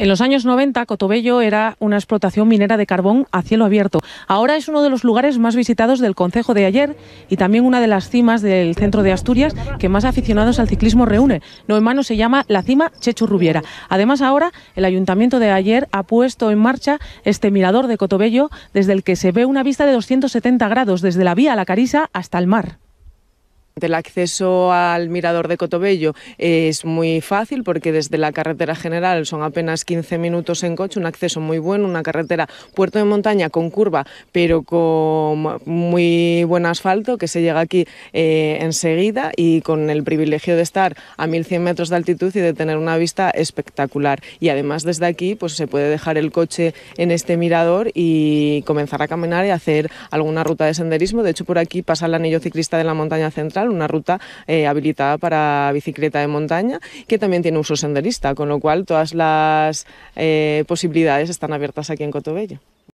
En los años 90, Cotobello era una explotación minera de carbón a cielo abierto. Ahora es uno de los lugares más visitados del concejo de ayer y también una de las cimas del centro de Asturias que más aficionados al ciclismo reúne. No en mano se llama la cima Chechu Rubiera. Además, ahora el ayuntamiento de ayer ha puesto en marcha este mirador de Cotobello desde el que se ve una vista de 270 grados desde la vía a la Carisa hasta el mar. El acceso al mirador de Cotobello es muy fácil porque desde la carretera general son apenas 15 minutos en coche, un acceso muy bueno, una carretera puerto de montaña con curva, pero con muy buen asfalto que se llega aquí eh, enseguida y con el privilegio de estar a 1100 metros de altitud y de tener una vista espectacular. Y además desde aquí pues se puede dejar el coche en este mirador y comenzar a caminar y hacer alguna ruta de senderismo. De hecho por aquí pasa el anillo ciclista de la montaña central una ruta eh, habilitada para bicicleta de montaña, que también tiene uso senderista, con lo cual todas las eh, posibilidades están abiertas aquí en Cotobello.